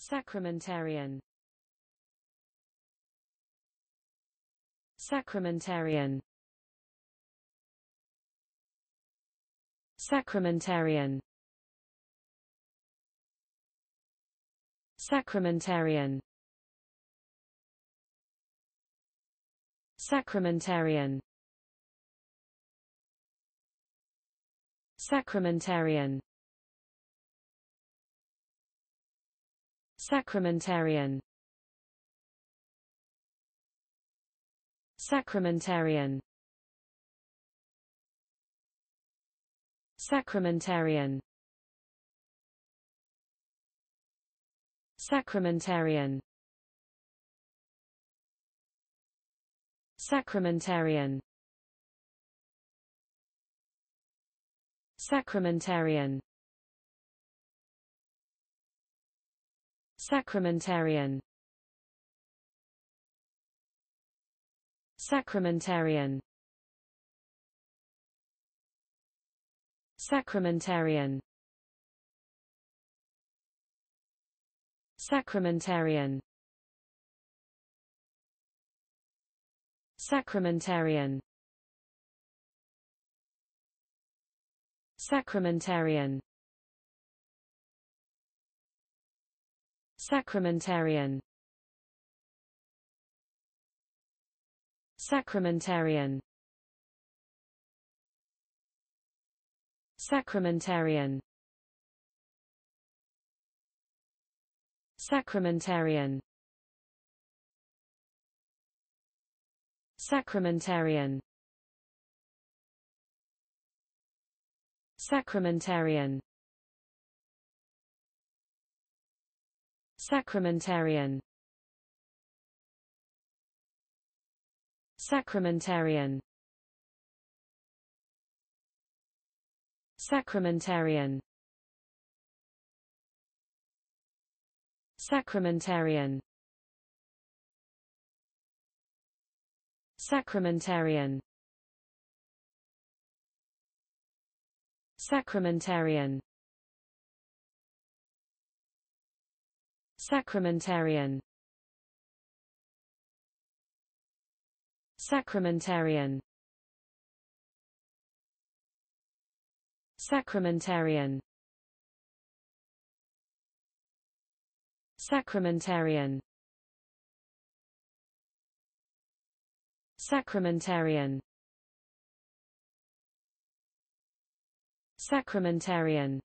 Sacramentarian Sacramentarian Sacramentarian Sacramentarian Sacramentarian Sacramentarian Sacramentarian Sacramentarian Sacramentarian Sacramentarian Sacramentarian Sacramentarian Sacramentarian Sacramentarian Sacramentarian Sacramentarian Sacramentarian Sacramentarian Sacramentarian Sacramentarian Sacramentarian Sacramentarian Sacramentarian Sacramentarian Sacramentarian Sacramentarian Sacramentarian Sacramentarian Sacramentarian Sacramentarian Sacramentarian Sacramentarian Sacramentarian Sacramentarian Sacramentarian Sacramentarian